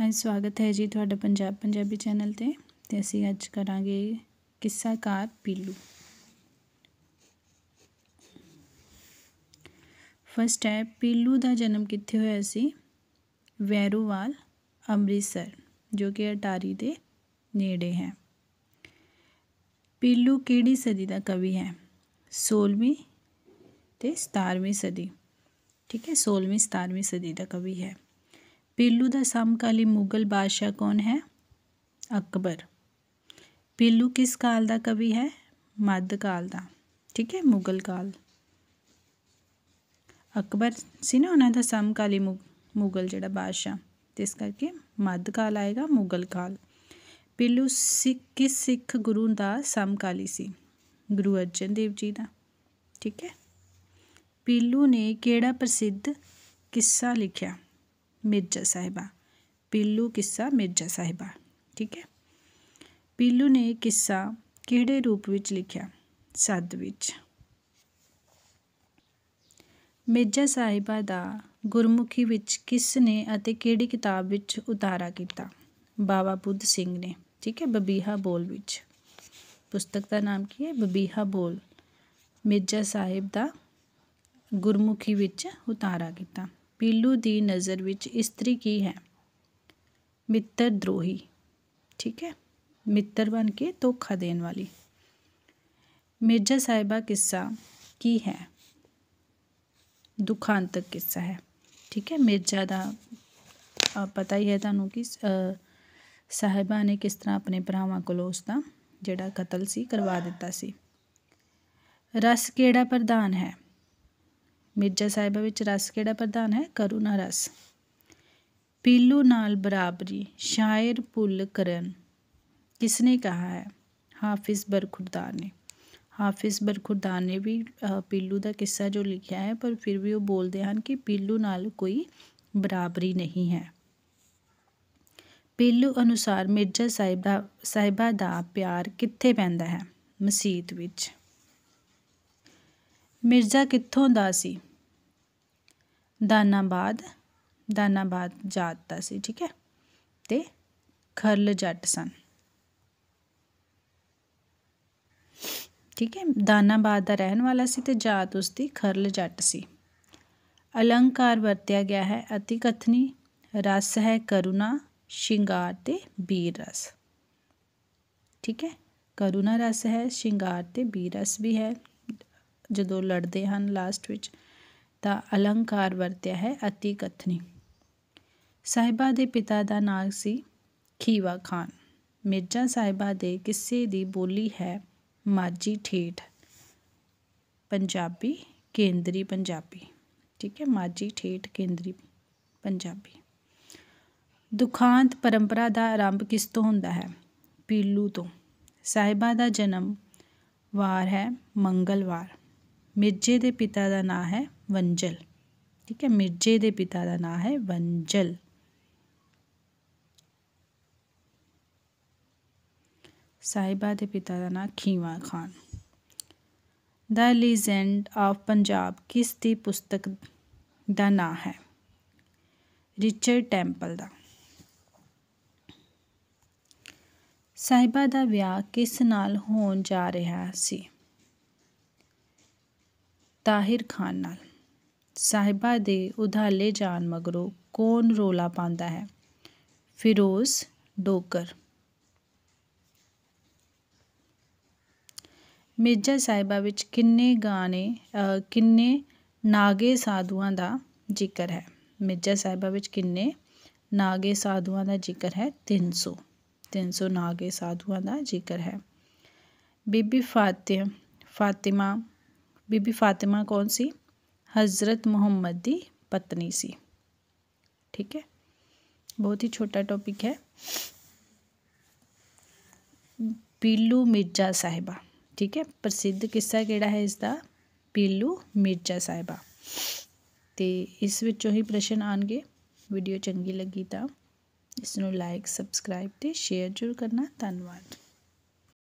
ਹਾਂ ਸਵਾਗਤ ਹੈ ਜੀ ਤੁਹਾਡਾ ਪੰਜਾਬ ਪੰਜਾਬੀ ਚੈਨਲ ਤੇ ਤੇ ਅਸੀਂ ਅੱਜ ਕਰਾਂਗੇ ਕਿੱਸਾਕਾਰ ਪੀਲੂ ਫਸਟ ਹੈ ਪੀਲੂ ਦਾ ਜਨਮ ਕਿੱਥੇ ਹੋਇਆ ਸੀ ਵੈਰੂਵਾਲ ਅੰਮ੍ਰਿਤਸਰ ਜੋ ਕਿ ਅਟਾਰੀ ਦੇ ਨੇੜੇ ਹੈ ਪੀਲੂ ਕਿਹੜੀ ਸਦੀ ਦਾ ਕਵੀ ਹੈ 16ਵੀਂ ਤੇ 17ਵੀਂ ਸਦੀ ਠੀਕ ਹੈ 16ਵੀਂ 17ਵੀਂ ਸਦੀ ਦਾ ਕਵੀ ਹੈ ਪੀਲੂ ਦਾ ਸਮਕਾਲੀ ਮੁਗਲ ਬਾਦਸ਼ਾਹ ਕੌਣ ਹੈ ਅਕਬਰ ਪੀਲੂ ਕਿਸ ਕਾਲ ਦਾ ਕਵੀ ਹੈ ਮੱਧ ਕਾਲ ਦਾ ਠੀਕ ਹੈ ਮੁਗਲ ਕਾਲ ਅਕਬਰ ਸੀ ਨਾ ਉਹਨਾਂ ਦਾ ਸਮਕਾਲੀ ਮੁਗਲ ਜਿਹੜਾ ਬਾਦਸ਼ਾਹ ਤੇ ਇਸ ਕਰਕੇ ਮੱਧ ਕਾਲ ਆਏਗਾ ਮੁਗਲ ਕਾਲ ਪੀਲੂ ਸਿੱਖ ਕਿਸ ਸਿੱਖ ਗੁਰੂ ਦਾ ਸਮਕਾਲੀ ਸੀ ਗੁਰੂ ਅਰਜਨ ਦੇਵ ਜੀ ਦਾ ਠੀਕ ਹੈ ਪੀਲੂ ਨੇ ਕਿਹੜਾ ਪ੍ਰਸਿੱਧ ਕਿੱਸਾ ਲਿਖਿਆ ਮਿਰਜ਼ਾ ਸਾਹਿਬਾ ਪੀਲੂ ਕਿੱਸਾ ਮਿਰਜ਼ਾ ਸਾਹਿਬਾ ਠੀਕ ਹੈ ਪੀਲੂ ਨੇ ਕਿੱਸਾ ਕਿਹੜੇ ਰੂਪ ਵਿੱਚ ਲਿਖਿਆ ਸੱਦ ਵਿੱਚ ਮਿਰਜ਼ਾ ਸਾਹਿਬਾ ਦਾ ਗੁਰਮੁਖੀ ਵਿੱਚ ਕਿਸ ਨੇ ਅਤੇ ਕਿਹੜੀ ਕਿਤਾਬ ਵਿੱਚ ਉਤਾਰਾ ਕੀਤਾ ਬਾਬਾ ਬੁੱਧ ਸਿੰਘ ਨੇ ਠੀਕ ਹੈ ਬਬੀਹਾ ਬੋਲ ਵਿੱਚ ਪੁਸਤਕ ਦਾ ਨਾਮ ਕੀ ਹੈ ਬਬੀਹਾ ਬੋਲ ਮਿਰਜ਼ਾ ਸਾਹਿਬ ਦਾ ਗੁਰਮੁਖੀ ਵਿੱਚ ਉਤਾਰਾ ਕੀਤਾ ਪੀਲੂ ਦੀ ਨਜ਼ਰ ਵਿੱਚ ਇਸਤਰੀ ਕੀ ਹੈ ਮਿੱਤਰ ਦਰੋਹੀ ਠੀਕ ਹੈ ਮਿੱਤਰ ਬਣ ਕੇ ਧੋਖਾ ਦੇਣ ਵਾਲੀ ਮਿਰਜ਼ਾ ਸਾਹਿਬਾ ਕਿੱਸਾ ਕੀ ਹੈ ਦੁਖਾਂਤਕ ਕਿੱਸਾ ਹੈ ਠੀਕ ਹੈ ਮਿਰਜ਼ਾ ਦਾ ਪਤਾ ਹੀ ਹੈ ਤੁਹਾਨੂੰ ਕਿ ਸਾਹਿਬਾ ਨੇ ਕਿਸ ਤਰ੍ਹਾਂ ਆਪਣੇ ਭਰਾਵਾਂ ਕੋਲੋਂ ਉਸ ਦਾ ਜਿਹੜਾ ਕਤਲ ਸੀ ਕਰਵਾ ਦਿੱਤਾ ਸੀ ਰਸ ਕਿਹੜਾ ਪ੍ਰਧਾਨ ਹੈ ਮਿਰਜ਼ਾ ਸਾਹਿਬਾ ਵਿੱਚ ਰਸ ਕਿਹੜਾ ਪ੍ਰਧਾਨ ਹੈ ਕਰੁਣਾ ਰਸ ਪੀਲੂ ਨਾਲ ਬਰਾਬਰੀ ਸ਼ਾਇਰ ਪੁੱਲ ਕਰਨ ਕਿਸਨੇ ਕਹਾ ਹੈ ਹਾਫਿਜ਼ ਬਰਖੁਰਦਾਰ ਨੇ ਹਾਫਿਜ਼ ਬਰਖੁਰਦਾਰ ਨੇ ਵੀ ਪੀਲੂ ਦਾ ਕਿੱਸਾ ਜੋ ਲਿਖਿਆ ਹੈ ਪਰ ਫਿਰ ਵੀ ਉਹ ਬੋਲਦੇ ਹਨ ਕਿ ਪੀਲੂ ਨਾਲ ਕੋਈ ਬਰਾਬਰੀ ਨਹੀਂ ਹੈ ਪੀਲੂ ਅਨੁਸਾਰ ਮਿਰਜ਼ਾ ਸਾਹਿਬਾ ਸਾਹਿਬਾ ਦਾ ਪਿਆਰ ਕਿੱਥੇ ਪੈਂਦਾ ਹੈ ਮਸਜਿਦ ਵਿੱਚ ਮਿਰਜ਼ਾ ਕਿੱਥੋਂ ਦਾ ਸੀ ਦਾਨਾਬਾਦ ਦਾਨਾਬਾਦ ਜਾਤ ਦਾ ਸੀ ਠੀਕ ਹੈ ਤੇ ਖਰਲ ਜੱਟ ਸਨ ਠੀਕ ਹੈ ਦਾਨਾਬਾਦ ਦਾ ਰਹਿਣ ਵਾਲਾ ਸੀ ਤੇ ਜਾਤ ਉਸ ਦੀ ਖਰਲ ਜੱਟ ਸੀ ਅਲੰਕਾਰ ਵਰਤਿਆ ਗਿਆ ਹੈ ਅਤੀ ਕਥਨੀ ਰਸ ਹੈ ਕਰੁਣਾ ਸ਼ਿੰਗਾਰ ਤੇ ਬੀਰ ਰਸ ਠੀਕ ਹੈ ਕਰੁਣਾ ਰਸ ਹੈ ਸ਼ਿੰਗਾਰ ਤੇ ਬੀਰ ਰਸ ਵੀ ਹੈ ਜਦੋਂ ਲੜਦੇ ਹਨ ਲਾਸਟ ਵਿੱਚ ਦਾ ਅਲੰਕਾਰ ਵਰਤਿਆ ਹੈ ਅਤੀ ਕਥਨੀ ਸਾਹਿਬਾ ਦੇ ਪਿਤਾ ਦਾ ਨਾਮ ਸੀ ਖੀਵਾ ਖਾਨ ਮਿਰਜ਼ਾ ਸਾਹਿਬਾ ਦੇ ਕਿਸੇ ਦੀ ਬੋਲੀ ਹੈ ਮਾਜੀ ਠੇਠ ਪੰਜਾਬੀ ਕੇਂਦਰੀ ਪੰਜਾਬੀ ਠੀਕ ਹੈ ਮਾਜੀ ਠੇਠ ਕੇਂਦਰੀ ਪੰਜਾਬੀ ਦੁਖਾਂਤ ਪਰੰਪਰਾ ਦਾ ਆਰੰਭ ਕਿਸ ਤੋਂ ਹੁੰਦਾ ਹੈ ਪੀਲੂ ਤੋਂ ਸਾਹਿਬਾ ਦਾ ਜਨਮ ਵਾਰ ਹੈ ਮੰਗਲਵਾਰ ਮਿਰਜ਼ੇ ਦੇ ਪਿਤਾ ਦਾ ਨਾਂ ਹੈ ਵੰਜਲ ਠੀਕ ਹੈ ਮਿਰਜ਼ੇ ਦੇ ਪਿਤਾ ਦਾ ਨਾਂ ਹੈ ਵੰਜਲ ਸਾਹਿਬਾ ਦੇ ਪਿਤਾ ਦਾ ਨਾਂ Khiwa Khan the legend of Punjab ਕਿਸ ਦੀ ਪੁਸਤਕ ਦਾ ਨਾਂ ਹੈ ਰਿਚਰਡ ਟੈਂਪਲ ਦਾ ਸਾਹਿਬਾ ਦਾ ਵਿਆਹ ਕਿਸ ਨਾਲ ਹੋਣ ਜਾ ਰਿਹਾ ਸੀ ਤਾਹਿਰ ਖਾਨ ਨਾਲ ਸਾਹਿਬਾ ਦੇ ਉਧਾਲੇ ਜਾਣ ਮਗਰੋਂ ਕੌਣ ਰੋਲਾ ਪਾਉਂਦਾ ਹੈ ਫਿਰੋਜ਼ ਡੋਕਰ ਮੇਜਾ ਸਾਹਿਬਾ ਵਿੱਚ ਕਿੰਨੇ ਗਾਣੇ ਕਿੰਨੇ ਨਾਗੇ ਸਾਧੂਆਂ ਦਾ ਜ਼ਿਕਰ ਹੈ ਮੇਜਾ ਸਾਹਿਬਾ ਵਿੱਚ ਕਿੰਨੇ ਨਾਗੇ ਸਾਧੂਆਂ ਦਾ ਜ਼ਿਕਰ ਹੈ 300 300 ਨਾਗੇ ਸਾਧੂਆਂ ਦਾ ਜ਼ਿਕਰ ਹੈ ਬੀਬੀ ਫਾਤਿਮ ਫਾਤਿਮਾ ਬੀਬੀ ਫਾਤਿਮਾ ਕੌਣ ਸੀ ਹਜ਼ਰਤ ਮੁਹੰਮਦ ਦੀ ਪਤਨੀ ਸੀ ਠੀਕ ਹੈ ਬਹੁਤ ਹੀ ਛੋਟਾ ਟੌਪਿਕ ਹੈ ਪੀਲੂ ਮਿਰਜ਼ਾ ਸਾਹਿਬਾ ਠੀਕ ਹੈ ਪ੍ਰਸਿੱਧ ਕਿੱਸਾ ਕਿਹੜਾ ਹੈ ਇਸ ਦਾ ਪੀਲੂ ਮਿਰਜ਼ਾ ਸਾਹਿਬਾ ਤੇ ਇਸ ਵਿੱਚੋਂ ਹੀ ਪ੍ਰਸ਼ਨ ਆਣਗੇ ਵੀਡੀਓ ਚੰਗੀ ਲੱਗੀ ਤਾਂ ਇਸ ਨੂੰ ਲਾਈਕ ਸਬਸਕ੍ਰਾਈਬ ਤੇ ਸ਼ੇਅਰ ਜ਼ਰੂਰ ਕਰਨਾ ਧੰਨਵਾਦ